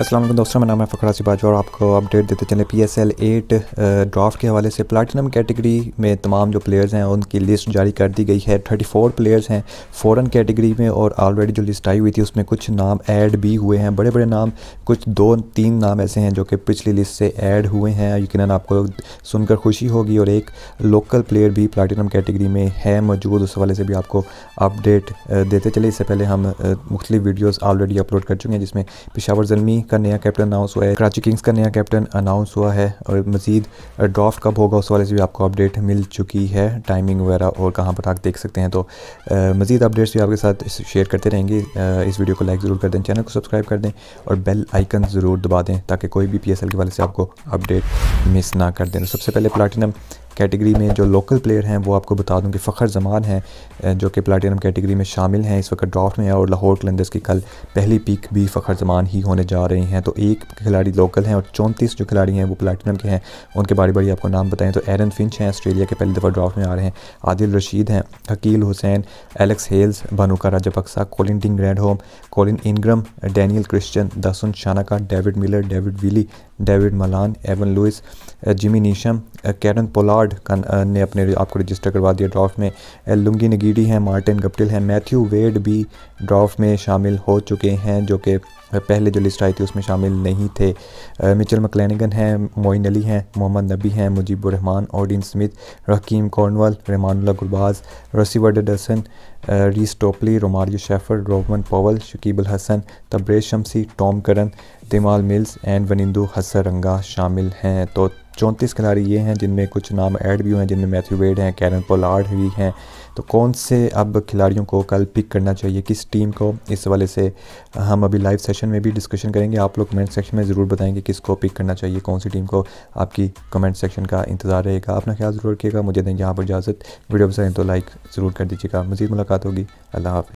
असलम दोस्तों मेरा नाम है फ़खरा सिपाज और आपको अपडेट देते चले P S L eight draft के हवाले से प्लाटिनम कैटेगरी में तमाम जो प्लेयर्स हैं उनकी लिस्ट जारी कर दी गई है थर्टी फोर प्लेयर्स हैं फ़ौरन कैटेगरी में और ऑलरेडी जो लिस्ट आई हुई थी उसमें कुछ नाम ऐड भी हुए हैं बड़े बड़े नाम कुछ दो तीन नाम ऐसे हैं जो कि पिछली लिस्ट से ऐड हुए हैं यकीन आपको सुनकर खुशी होगी और एक लोकल प्लेयर भी प्लाटिनम कैटेगरी में है मौजूद उस हवाले से भी आपको अपडेट uh, देते चले इससे पहले हम uh, मुख्तलिफ वीडियोज़ ऑलरेडी अपलोड कर चुके हैं जिसमें पेशावर जलमी का नया कैप्टन अनाउंस हुआ है कराची किंग्स का नया कैप्टन अनाउंस हुआ है और मजीद ड्राफ्ट कब होगा उस वाले से भी आपको अपडेट मिल चुकी है टाइमिंग वगैरह और कहाँ पर आप देख सकते हैं तो मजीद अपडेट्स भी आपके साथ शेयर करते रहेंगे इस वीडियो को लाइक ज़रूर कर दें चैनल को सब्सक्राइब कर दें और बेल आइकन ज़रूर दबा दें ताकि कोई भी पी के वाले से आपको अपडेट मिस ना कर दें तो सबसे पहले प्लाटिनम कैटेगरी में जो लोकल प्लेयर हैं वो आपको बता दूं कि फ़खर जमान हैं जो कि प्लाटिनम कैटेगरी में शामिल हैं इस वक्त ड्राफ्ट में है और लाहौर कलंदर्स की कल पहली पिक भी फ़खर जमान ही होने जा रही हैं तो एक खिलाड़ी लोकल हैं और चौंतीस जो खिलाड़ी हैं वो प्लाटिनम के हैं उनके बारे बड़ी आपको नाम बताएं तो एरन फिंच हैं ऑस्ट्रेलिया के पहली दफ़ा ड्राफ्ट में आ रहे हैं आदिल रशीद हैं हकील Hussain Alex Hales Rajapaksa Colin डिंग Grandhomme Colin Ingram Daniel Christian Dasun Shanaka David Miller David Willey David Malan Evin Lewis Jimmy Neesham Kieron Pollard Ward ने अपने आपको रजिस्टर करवा दिया ड्राफ्ट में लुंगी नगीडी हैं मार्टिन गप्टिल हैं मैथ्यू वेड भी ड्राफ्ट में शामिल हो चुके हैं जो कि पहले जो लिस्ट आई थी उसमें शामिल नहीं थे मिचल मकलैनिगन हैं मोइन अली हैं मोहम्मद नबी हैं Mujeeb ur Rahman Odean Smith Rahkeem Cornwall Rahmanullah Gurbaz Rassie वसन Reece Topley Romario Shepherd Rovman Powell Shakib al Hasan Tabraiz Shamsi Tom Curran Tymal Mills and Wanindu Hasaranga शामिल हैं तो चौंतीस खिलाड़ी ये हैं जिनमें कुछ नाम ऐड भी हुए हैं जिनमें मैथ्यू वेड हैं कैरन पोलार्ड भी हैं तो कौन से अब खिलाड़ियों को कल पिक करना चाहिए किस टीम को इस हवाले से हम अभी लाइव सेशन में भी डिस्कशन करेंगे आप लोग कमेंट सेक्शन में ज़रूर बताएंगे किसको पिक करना चाहिए कौन सी टीम को आपकी कमेंट सेक्शन का इंतज़ार रहेगा अपना ख्याल ज़रूर रखिएगा मुझे दें यहाँ पर इजाज़त वीडियो पसंद तो लाइक ज़रूर कर दीजिएगा मज़ीद मुलाकात होगी अल्लाह हाफ़